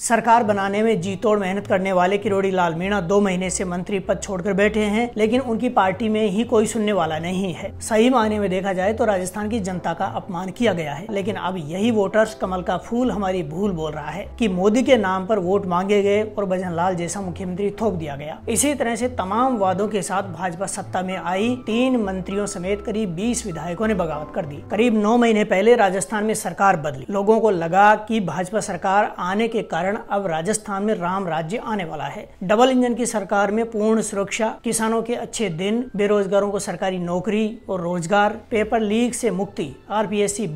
सरकार बनाने में जी तोड़ मेहनत करने वाले किरोड़ी लाल मीणा दो महीने से मंत्री पद छोड़कर बैठे हैं लेकिन उनकी पार्टी में ही कोई सुनने वाला नहीं है सही मायने में देखा जाए तो राजस्थान की जनता का अपमान किया गया है लेकिन अब यही वोटर्स कमल का फूल हमारी भूल बोल रहा है की मोदी के नाम पर वोट मांगे गए और भजन लाल जैसा मुख्यमंत्री थोक दिया गया इसी तरह से तमाम वादों के साथ भाजपा सत्ता में आई तीन मंत्रियों समेत करीब बीस विधायकों ने बगावत कर दी करीब नौ महीने पहले राजस्थान में सरकार बदली लोगों को लगा की भाजपा सरकार आने के कारण कारण अब राजस्थान में राम राज्य आने वाला है डबल इंजन की सरकार में पूर्ण सुरक्षा किसानों के अच्छे दिन बेरोजगारों को सरकारी नौकरी और रोजगार पेपर लीक से मुक्ति आर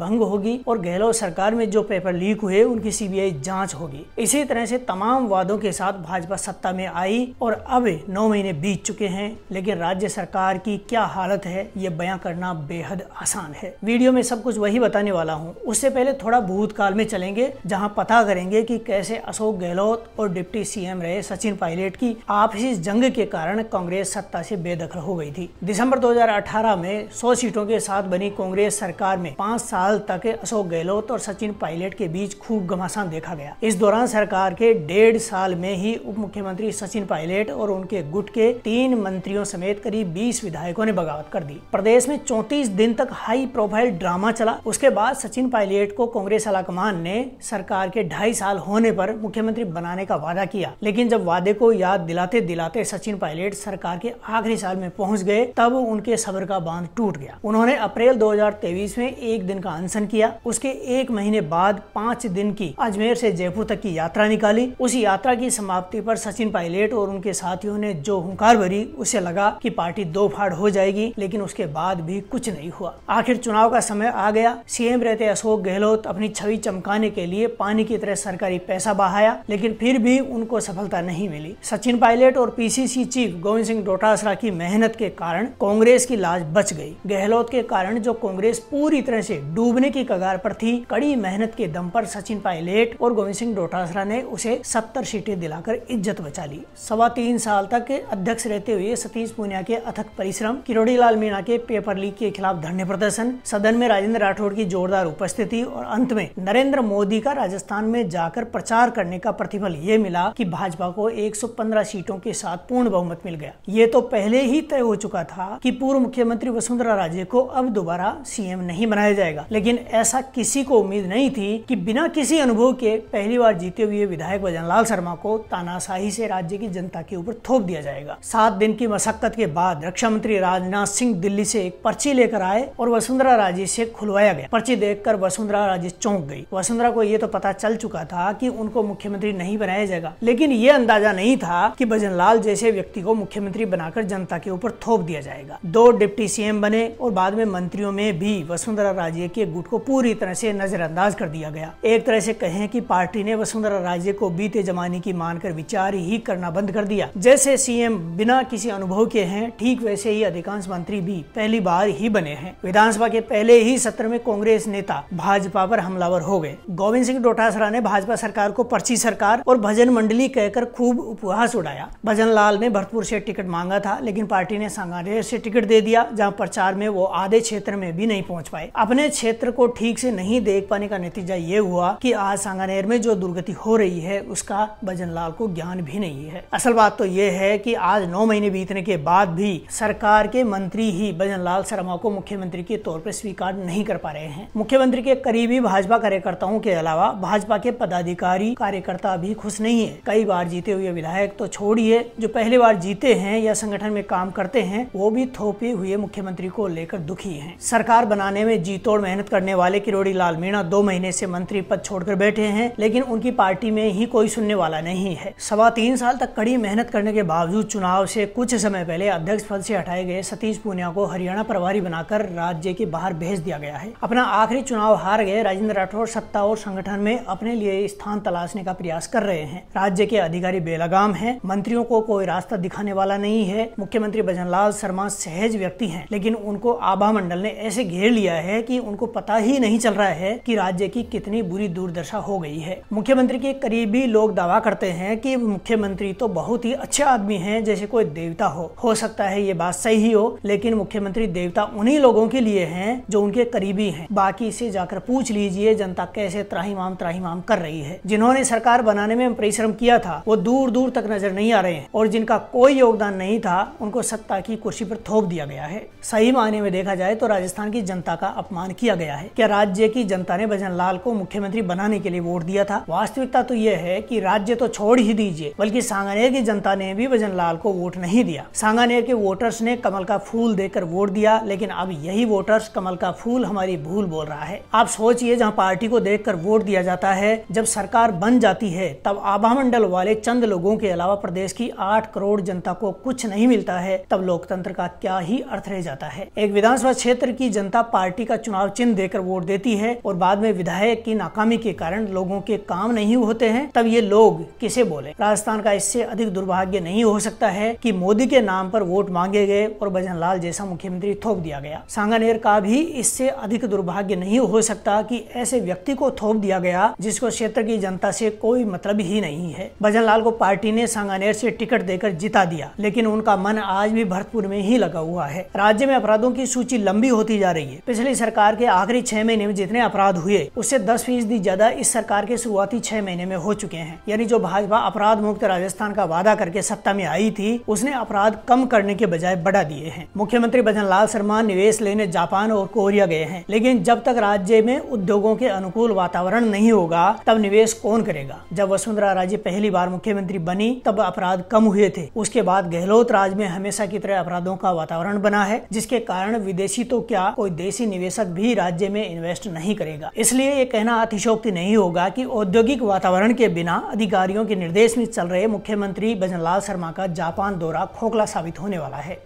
भंग होगी और गहलोत सरकार में जो पेपर लीक हुए उनकी सीबीआई जांच होगी इसी तरह से तमाम वादों के साथ भाजपा सत्ता में आई और अब नौ महीने बीत चुके हैं लेकिन राज्य सरकार की क्या हालत है ये बयां करना बेहद आसान है वीडियो में सब कुछ वही बताने वाला हूँ उससे पहले थोड़ा भूतकाल में चलेंगे जहाँ पता करेंगे कि कैसे अशोक गहलोत और डिप्टी सीएम रहे सचिन पायलट की आपसी जंग के कारण कांग्रेस सत्ता से बेदखल हो गई थी दिसंबर 2018 में 100 सीटों के साथ बनी कांग्रेस सरकार में पाँच साल तक अशोक गहलोत और सचिन पायलट के बीच खूब घमासान देखा गया इस दौरान सरकार के डेढ़ साल में ही उप मुख्यमंत्री सचिन पायलट और उनके गुट के तीन मंत्रियों समेत करीब बीस विधायकों ने बगावत कर दी प्रदेश में चौतीस दिन तक हाई प्रोफाइल ड्रामा चला उसके बाद सचिन पायलट को कांग्रेस आलाकमान ने सरकार के ढाई साल होने पर मुख्यमंत्री बनाने का वादा किया लेकिन जब वादे को याद दिलाते दिलाते सचिन पायलट सरकार के आखिरी साल में पहुंच गए तब उनके सब्र का बांध टूट गया उन्होंने अप्रैल 2023 में एक दिन का अनशन किया उसके एक महीने बाद पाँच दिन की अजमेर से जयपुर तक की यात्रा निकाली उस यात्रा की समाप्ति पर सचिन पायलट और उनके साथियों ने जो हुंकार भरी उसे लगा कि पार्टी दो फाड़ हो जाएगी लेकिन उसके बाद भी कुछ नहीं हुआ आखिर चुनाव का समय आ गया सीएम रहते अशोक गहलोत अपनी छवि चमकाने के लिए पानी की तरह सरकारी पैसा बहाया लेकिन फिर भी उनको सफलता नहीं मिली सचिन पायलट और पीसीसी चीफ गोविंद सिंह डोटासरा की मेहनत के कारण कांग्रेस की लाज बच गई गहलोत के कारण जो कांग्रेस पूरी तरह से डूबने की कगार पर थी कड़ी मेहनत के दम पर सचिन पायलट और गोविंद सिंह डोटासरा ने उसे सत्तर सीटें दिलाकर इज्जत बचा ली सवा तीन साल तक अध्यक्ष रहते हुए सतीश पूनिया के अथक परिश्रम किरोड़ी लाल मीणा के पेपर लीक के खिलाफ धरने प्रदर्शन सदन में राजेंद्र राठौड़ की जोरदार उपस्थिति और अंत में नरेंद्र मोदी का राजस्थान में जाकर प्रचार करने का प्रतिफल ये मिला कि भाजपा को 115 सीटों के साथ पूर्ण बहुमत मिल गया ये तो पहले ही तय हो चुका था कि पूर्व मुख्यमंत्री वसुंधरा राजे को अब दोबारा सीएम नहीं बनाया जाएगा लेकिन ऐसा किसी को उम्मीद नहीं थी कि बिना किसी अनुभव के पहली बार जीते हुए विधायक भजनलाल शर्मा को तानाशाही से राज्य की जनता के ऊपर थोप दिया जाएगा सात दिन की मशक्कत के बाद रक्षा मंत्री राजनाथ सिंह दिल्ली से एक पर्ची लेकर आए और वसुंधरा राजे से खुलवाया गया पर्ची देखकर वसुंधरा राजे चौंक गई वसुंधरा को ये तो पता चल चुका था कि उन उनको मुख्यमंत्री नहीं बनाया जाएगा लेकिन ये अंदाजा नहीं था कि लाल जैसे व्यक्ति को मुख्यमंत्री बनाकर जनता के ऊपर थोप दिया जाएगा दो डिप्टी सीएम बने और बाद में मंत्रियों में भी वसुंधरा राजे के गुट को पूरी तरह से नजरअंदाज कर दिया गया एक तरह से कहें कि पार्टी ने वसुंधरा राजे को बीते जमाने की मानकर विचार ही करना बंद कर दिया जैसे सीएम बिना किसी अनुभव के हैं ठीक वैसे ही अधिकांश मंत्री भी पहली बार ही बने हैं विधानसभा के पहले ही सत्र में कांग्रेस नेता भाजपा पर हमलावर हो गए गोविंद सिंह डोटासरा ने भाजपा सरकार को को पर्ची सरकार और भजन मंडली कहकर खूब उपहास उड़ाया भजन लाल ने भरतपुर से टिकट मांगा था लेकिन पार्टी ने सांगानेर से टिकट दे दिया जहां प्रचार में वो आधे क्षेत्र में भी नहीं पहुंच पाए अपने क्षेत्र को ठीक से नहीं देख पाने का नतीजा ये हुआ कि आज सांगानेर में जो दुर्गति हो रही है उसका भजन लाल को ज्ञान भी नहीं है असल बात तो ये है की आज नौ महीने बीतने के बाद भी सरकार के मंत्री ही भजन लाल शर्मा को मुख्यमंत्री के तौर पर स्वीकार नहीं कर पा रहे हैं मुख्यमंत्री के करीबी भाजपा कार्यकर्ताओं के अलावा भाजपा के पदाधिकारी कार्यकर्ता अभी खुश नहीं है कई बार जीते हुए विधायक तो छोड़िए जो पहली बार जीते हैं या संगठन में काम करते हैं वो भी थोपे हुए मुख्यमंत्री को लेकर दुखी है सरकार बनाने में जी तोड़ मेहनत करने वाले किरोड़ी लाल मीणा दो महीने से मंत्री पद छोड़कर बैठे हैं लेकिन उनकी पार्टी में ही कोई सुनने वाला नहीं है सवा तीन साल तक कड़ी मेहनत करने के बावजूद चुनाव से कुछ समय पहले अध्यक्ष पद से हटाए गए सतीश पूनिया को हरियाणा प्रभारी बनाकर राज्य के बाहर भेज दिया गया है अपना आखिरी चुनाव हार गए राजेंद्र राठौर सत्ता और संगठन में अपने लिए स्थान तलाश तराशने का प्रयास कर रहे हैं राज्य के अधिकारी बेलगाम हैं मंत्रियों को कोई रास्ता दिखाने वाला नहीं है मुख्यमंत्री भजनलाल शर्मा सहज व्यक्ति हैं लेकिन उनको आभा मंडल ने ऐसे घेर लिया है कि उनको पता ही नहीं चल रहा है कि राज्य की कितनी बुरी दुर्दशा हो गई है मुख्यमंत्री के करीबी लोग दावा करते हैं कि मुख्यमंत्री तो बहुत ही अच्छे आदमी हैं जैसे कोई देवता हो हो सकता है ये बात सही हो लेकिन मुख्यमंत्री देवता उन्हीं लोगों के लिए हैं जो उनके करीबी हैं बाकी से जाकर पूछ लीजिए जनता कैसे त्राहीमाम त्राहीमाम कर रही है जिन्होंने जिन्होंने सरकार बनाने में परिश्रम किया था वो दूर दूर तक नजर नहीं आ रहे हैं और जिनका कोई योगदान नहीं था उनको सत्ता की कुर्सी पर थोप दिया गया है सही मायने में देखा जाए तो राजस्थान की जनता का अपमान किया गया है क्या राज्य की जनता ने भजन लाल को मुख्यमंत्री बनाने के लिए वोट दिया था वास्तविकता तो यह है की राज्य तो छोड़ ही दीजिए बल्कि सांगानेर की जनता ने भी भजन लाल को वोट नहीं दिया सांगानेर के वोटर्स ने कमल का फूल देकर वोट दिया लेकिन अब यही वोटर्स कमल का फूल हमारी भूल बोल रहा है आप सोचिए जहाँ पार्टी को देख वोट दिया जाता है जब सरकार बन जाती है तब आभा मंडल वाले चंद लोगों के अलावा प्रदेश की आठ करोड़ जनता को कुछ नहीं मिलता है तब लोकतंत्र का क्या ही अर्थ रह जाता है एक विधानसभा क्षेत्र की जनता पार्टी का चुनाव चिन्ह देकर वोट देती है और बाद में विधायक की नाकामी के कारण लोगों के काम नहीं होते हैं तब ये लोग किसे बोले राजस्थान का इससे अधिक दुर्भाग्य नहीं हो सकता है कि मोदी के नाम पर वोट मांगे गए और भजन लाल जैसा मुख्यमंत्री थोप दिया गया सांगानेर का भी इससे अधिक दुर्भाग्य नहीं हो सकता कि ऐसे व्यक्ति को थोप दिया गया जिसको क्षेत्र की जनता से कोई मतलब ही नहीं है भजन लाल को पार्टी ने सांगानेर से टिकट देकर जिता दिया लेकिन उनका मन आज भी भरतपुर में ही लगा हुआ है राज्य में अपराधों की सूची लंबी होती जा रही है पिछली सरकार के आखिरी छह महीने में जितने अपराध हुए उससे दस फीसदी ज्यादा इस सरकार के शुरुआती छह महीने में हो चुके हैं यानी जो भाजपा अपराध मुक्त राजस्थान का वादा करके सत्ता में आई थी उसने अपराध कम करने के बजाय बढ़ा दिए हैं मुख्यमंत्री भजन लाल शर्मा निवेश लेने जापान और कोरिया गए हैं लेकिन जब तक राज्य में उद्योगों के अनुकूल वातावरण नहीं होगा तब निवेश कौन कौन करेगा जब वसुंधरा राजे पहली बार मुख्यमंत्री बनी तब अपराध कम हुए थे उसके बाद गहलोत राज में हमेशा की तरह अपराधों का वातावरण बना है जिसके कारण विदेशी तो क्या कोई देशी निवेशक भी राज्य में इन्वेस्ट नहीं करेगा इसलिए ये कहना अतिशोक्ति नहीं होगा की औद्योगिक वातावरण के बिना अधिकारियों के निर्देश में चल रहे मुख्यमंत्री भजनलाल शर्मा का जापान दौरा खोखला साबित होने वाला है